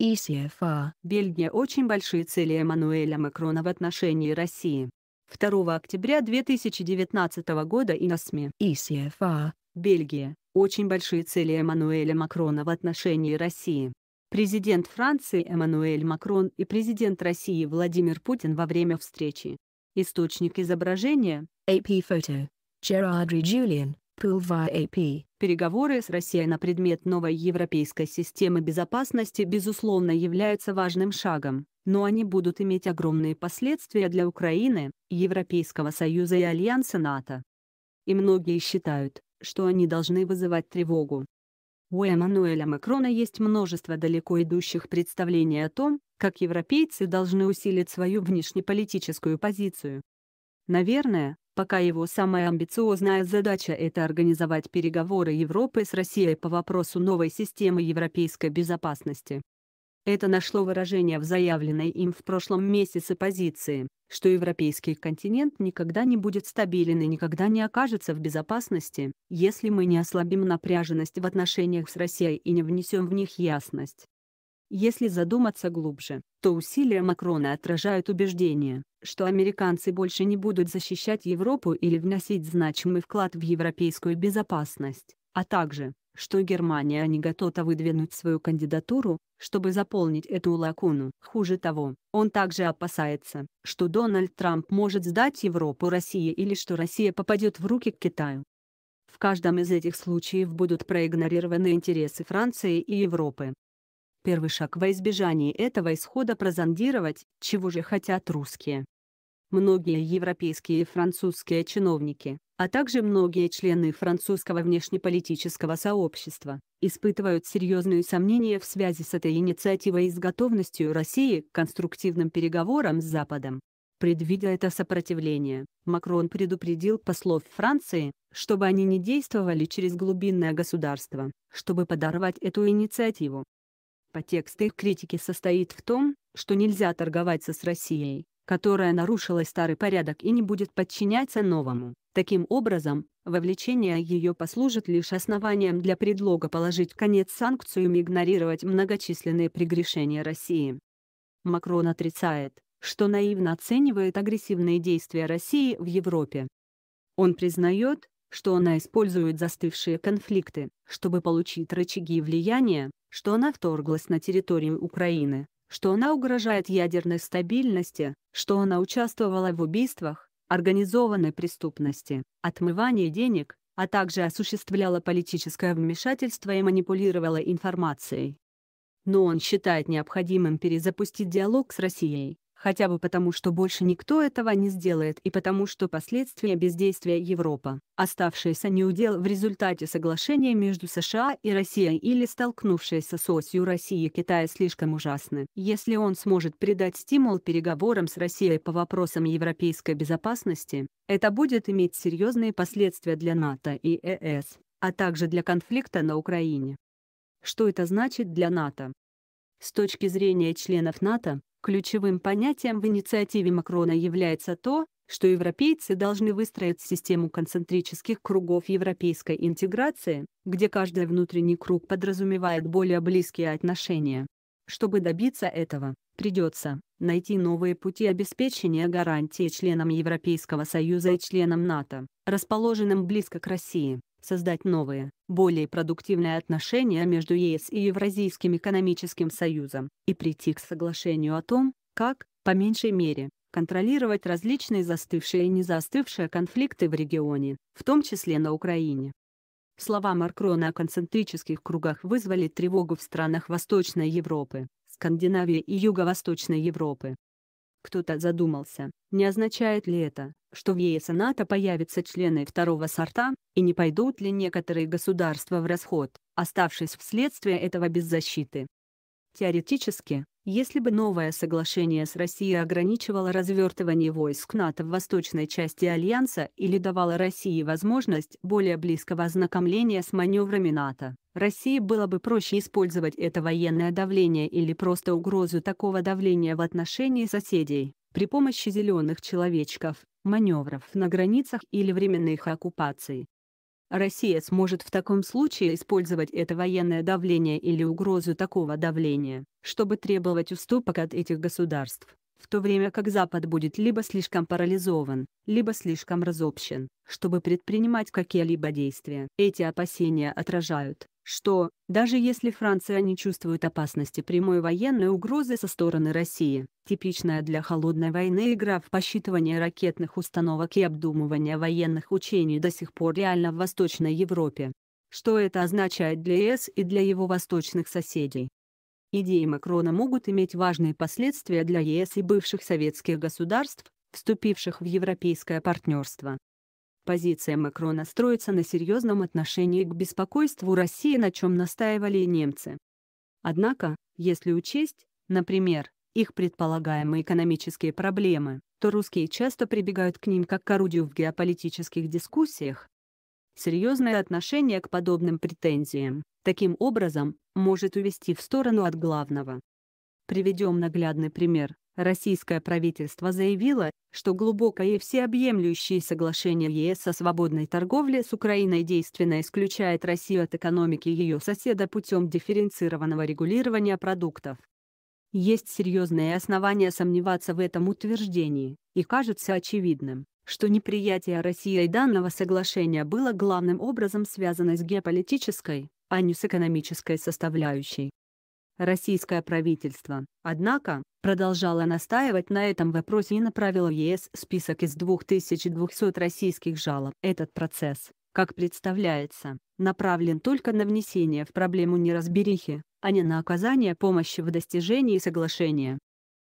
и СФА. Бельгия очень большие цели Эммануэля Макрона в отношении России. 2 октября 2019 года и на СМИ. ИСФА, Бельгия, очень большие цели Эммануэля Макрона в отношении России. Президент Франции Эммануэль Макрон и президент России Владимир Путин во время встречи. Источник изображения – AP Photo. Gerardry Julian, Pulva AP. Переговоры с Россией на предмет новой европейской системы безопасности, безусловно, являются важным шагом, но они будут иметь огромные последствия для Украины, Европейского Союза и Альянса НАТО. И многие считают, что они должны вызывать тревогу. У Эммануэля Макрона есть множество далеко идущих представлений о том, как европейцы должны усилить свою внешнеполитическую позицию. Наверное, пока его самая амбициозная задача – это организовать переговоры Европы с Россией по вопросу новой системы европейской безопасности. Это нашло выражение в заявленной им в прошлом месяце позиции, что европейский континент никогда не будет стабилен и никогда не окажется в безопасности, если мы не ослабим напряженность в отношениях с Россией и не внесем в них ясность. Если задуматься глубже, то усилия Макрона отражают убеждение, что американцы больше не будут защищать Европу или вносить значимый вклад в европейскую безопасность, а также, что Германия не готова выдвинуть свою кандидатуру, чтобы заполнить эту лакуну. Хуже того, он также опасается, что Дональд Трамп может сдать Европу России или что Россия попадет в руки к Китаю. В каждом из этих случаев будут проигнорированы интересы Франции и Европы, Первый шаг во избежании этого исхода прозондировать, чего же хотят русские. Многие европейские и французские чиновники, а также многие члены французского внешнеполитического сообщества, испытывают серьезные сомнения в связи с этой инициативой и с готовностью России к конструктивным переговорам с Западом. Предвидя это сопротивление, Макрон предупредил послов Франции, чтобы они не действовали через глубинное государство, чтобы подорвать эту инициативу. Подтекст их критики состоит в том, что нельзя торговаться с Россией, которая нарушила старый порядок и не будет подчиняться новому. Таким образом, вовлечение ее послужит лишь основанием для предлога положить конец санкциям и игнорировать многочисленные прегрешения России. Макрон отрицает, что наивно оценивает агрессивные действия России в Европе. Он признает, что она использует застывшие конфликты, чтобы получить рычаги влияния, что она вторглась на территорию Украины, что она угрожает ядерной стабильности, что она участвовала в убийствах, организованной преступности, отмывании денег, а также осуществляла политическое вмешательство и манипулировала информацией. Но он считает необходимым перезапустить диалог с Россией, хотя бы потому, что больше никто этого не сделает и потому, что последствия бездействия Европа, оставшаяся неудел в результате соглашения между США и Россией или столкнувшаяся с осью России и Китая слишком ужасны. Если он сможет придать стимул переговорам с Россией по вопросам европейской безопасности, это будет иметь серьезные последствия для НАТО и ЕС, э а также для конфликта на Украине. Что это значит для НАТО? С точки зрения членов НАТО, Ключевым понятием в инициативе Макрона является то, что европейцы должны выстроить систему концентрических кругов европейской интеграции, где каждый внутренний круг подразумевает более близкие отношения. Чтобы добиться этого, придется найти новые пути обеспечения гарантии членам Европейского Союза и членам НАТО, расположенным близко к России создать новые, более продуктивные отношения между ЕС и Евразийским экономическим союзом, и прийти к соглашению о том, как, по меньшей мере, контролировать различные застывшие и незастывшие конфликты в регионе, в том числе на Украине. Слова Маркрона о концентрических кругах вызвали тревогу в странах Восточной Европы, Скандинавии и Юго-Восточной Европы, кто-то задумался, не означает ли это, что в ЕС и НАТО появятся члены второго сорта, и не пойдут ли некоторые государства в расход, оставшись вследствие этого без защиты. Теоретически, если бы новое соглашение с Россией ограничивало развертывание войск НАТО в восточной части Альянса или давало России возможность более близкого ознакомления с маневрами НАТО, России было бы проще использовать это военное давление или просто угрозу такого давления в отношении соседей при помощи зеленых человечков, маневров на границах или временных оккупаций, Россия сможет в таком случае использовать это военное давление или угрозу такого давления, чтобы требовать уступок от этих государств, в то время как Запад будет либо слишком парализован, либо слишком разобщен, чтобы предпринимать какие-либо действия. Эти опасения отражают, что, даже если Франция не чувствует опасности прямой военной угрозы со стороны России, типичная для холодной войны игра в посчитывание ракетных установок и обдумывание военных учений до сих пор реально в Восточной Европе. Что это означает для ЕС и для его восточных соседей? Идеи Макрона могут иметь важные последствия для ЕС и бывших советских государств, вступивших в европейское партнерство позиция Макрона строится на серьезном отношении к беспокойству России, на чем настаивали и немцы. Однако, если учесть, например, их предполагаемые экономические проблемы, то русские часто прибегают к ним как к орудию в геополитических дискуссиях. Серьезное отношение к подобным претензиям, таким образом, может увести в сторону от главного. Приведем наглядный пример. Российское правительство заявило, что глубокое и всеобъемлющее соглашение ЕС о свободной торговле с Украиной действенно исключает Россию от экономики ее соседа путем дифференцированного регулирования продуктов. Есть серьезные основания сомневаться в этом утверждении, и кажется очевидным, что неприятие России данного соглашения было главным образом связано с геополитической, а не с экономической составляющей. Российское правительство, однако, продолжала настаивать на этом вопросе и направила в ЕС список из 2200 российских жалоб. Этот процесс, как представляется, направлен только на внесение в проблему неразберихи, а не на оказание помощи в достижении соглашения.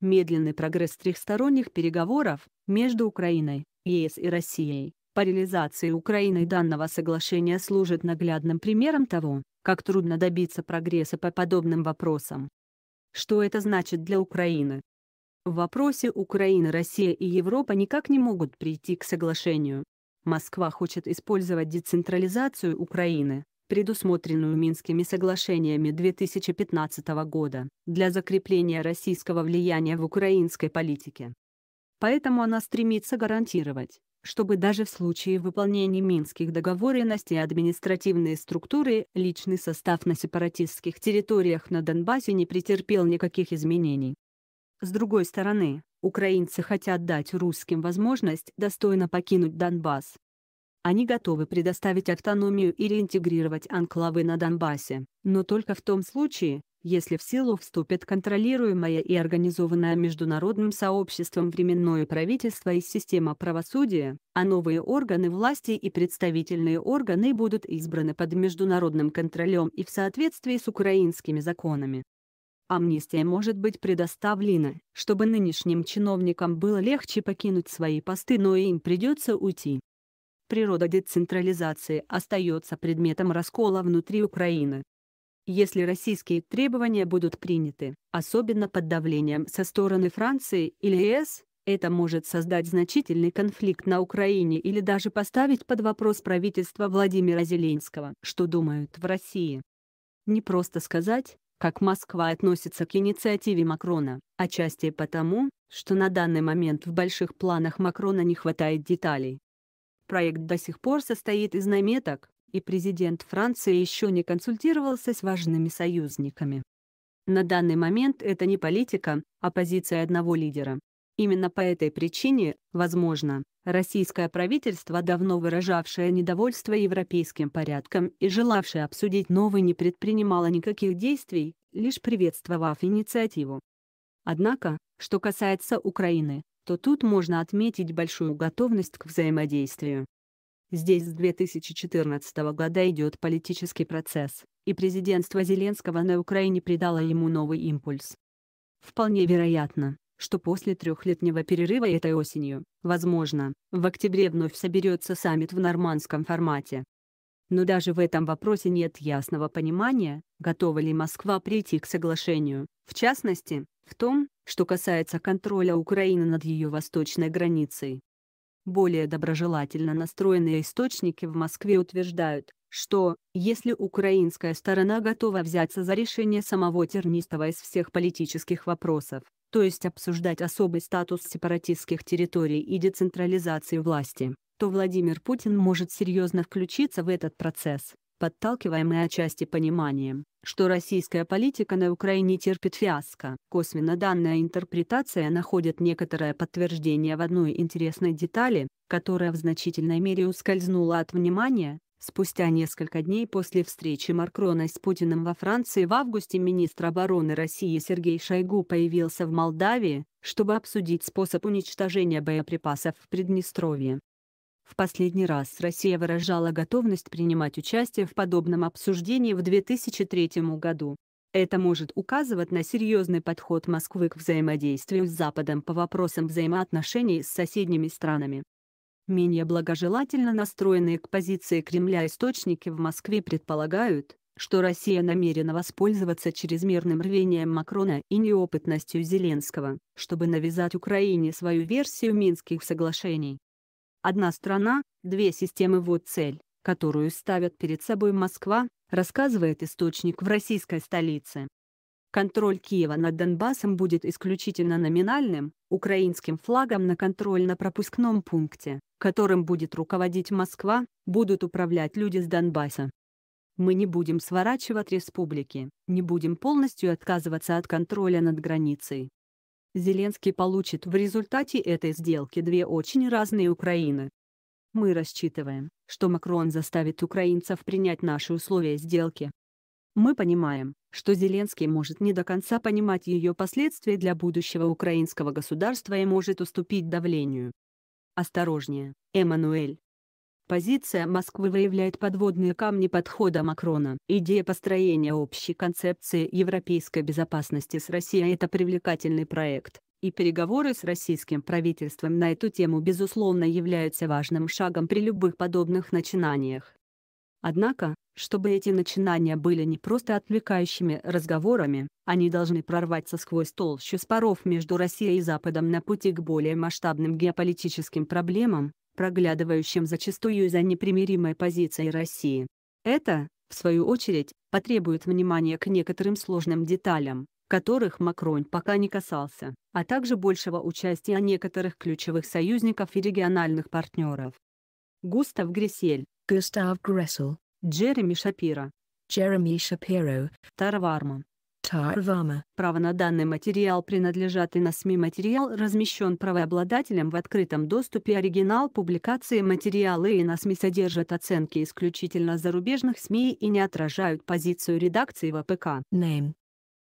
Медленный прогресс трехсторонних переговоров между Украиной, ЕС и Россией по реализации Украиной данного соглашения служит наглядным примером того, как трудно добиться прогресса по подобным вопросам. Что это значит для Украины? В вопросе Украины, Россия и Европа никак не могут прийти к соглашению. Москва хочет использовать децентрализацию Украины, предусмотренную Минскими соглашениями 2015 года, для закрепления российского влияния в украинской политике. Поэтому она стремится гарантировать, чтобы даже в случае выполнения Минских договоренностей административные структуры личный состав на сепаратистских территориях на Донбассе не претерпел никаких изменений. С другой стороны, украинцы хотят дать русским возможность достойно покинуть Донбасс. Они готовы предоставить автономию или интегрировать анклавы на Донбассе, но только в том случае, если в силу вступит контролируемое и организованное международным сообществом временное правительство и система правосудия, а новые органы власти и представительные органы будут избраны под международным контролем и в соответствии с украинскими законами. Амнистия может быть предоставлена, чтобы нынешним чиновникам было легче покинуть свои посты, но им придется уйти. Природа децентрализации остается предметом раскола внутри Украины если российские требования будут приняты, особенно под давлением со стороны Франции или ЕС, это может создать значительный конфликт на Украине или даже поставить под вопрос правительство Владимира Зеленского. Что думают в России? Не просто сказать, как Москва относится к инициативе Макрона, отчасти потому, что на данный момент в больших планах Макрона не хватает деталей. Проект до сих пор состоит из наметок, и президент Франции еще не консультировался с важными союзниками. На данный момент это не политика, а позиция одного лидера. Именно по этой причине, возможно, российское правительство, давно выражавшее недовольство европейским порядком и желавшее обсудить новый, не предпринимало никаких действий, лишь приветствовав инициативу. Однако, что касается Украины, то тут можно отметить большую готовность к взаимодействию. Здесь с 2014 года идет политический процесс, и президентство Зеленского на Украине придало ему новый импульс. Вполне вероятно, что после трехлетнего перерыва этой осенью, возможно, в октябре вновь соберется саммит в нормандском формате. Но даже в этом вопросе нет ясного понимания, готова ли Москва прийти к соглашению, в частности, в том, что касается контроля Украины над ее восточной границей. Более доброжелательно настроенные источники в Москве утверждают, что, если украинская сторона готова взяться за решение самого тернистого из всех политических вопросов, то есть обсуждать особый статус сепаратистских территорий и децентрализации власти, то Владимир Путин может серьезно включиться в этот процесс подталкиваемые отчасти пониманием, что российская политика на Украине терпит фиаско. Косвенно данная интерпретация находит некоторое подтверждение в одной интересной детали, которая в значительной мере ускользнула от внимания. Спустя несколько дней после встречи Макрона с Путиным во Франции в августе министр обороны России Сергей Шойгу появился в Молдавии, чтобы обсудить способ уничтожения боеприпасов в Приднестровье. В последний раз Россия выражала готовность принимать участие в подобном обсуждении в 2003 году. Это может указывать на серьезный подход Москвы к взаимодействию с Западом по вопросам взаимоотношений с соседними странами. Менее благожелательно настроенные к позиции Кремля источники в Москве предполагают, что Россия намерена воспользоваться чрезмерным рвением Макрона и неопытностью Зеленского, чтобы навязать Украине свою версию Минских соглашений. Одна страна, две системы вот цель, которую ставят перед собой Москва, рассказывает источник в российской столице. Контроль Киева над Донбассом будет исключительно номинальным, украинским флагом на контрольно-пропускном пункте, которым будет руководить Москва, будут управлять люди с Донбасса. Мы не будем сворачивать республики, не будем полностью отказываться от контроля над границей, Зеленский получит в результате этой сделки две очень разные Украины. Мы рассчитываем, что Макрон заставит украинцев принять наши условия сделки. Мы понимаем, что Зеленский может не до конца понимать ее последствия для будущего украинского государства и может уступить давлению. Осторожнее, Эммануэль. Позиция Москвы выявляет подводные камни подхода Макрона. Идея построения общей концепции европейской безопасности с Россией – это привлекательный проект, и переговоры с российским правительством на эту тему безусловно являются важным шагом при любых подобных начинаниях. Однако, чтобы эти начинания были не просто отвлекающими разговорами, они должны прорваться сквозь толщу споров между Россией и Западом на пути к более масштабным геополитическим проблемам, проглядывающим зачастую из-за непримиримой позиции России. Это, в свою очередь, потребует внимания к некоторым сложным деталям, которых Макрон пока не касался, а также большего участия некоторых ключевых союзников и региональных партнеров. Густав Гресель, Густав Грессел, Джереми Шапира, Джереми Шапиро, Тарварма, Тарвама. Право на данный материал принадлежат и на СМИ материал размещен правообладателем в открытом доступе оригинал публикации материалы и на СМИ содержат оценки исключительно зарубежных СМИ и не отражают позицию редакции ВПК. А Name.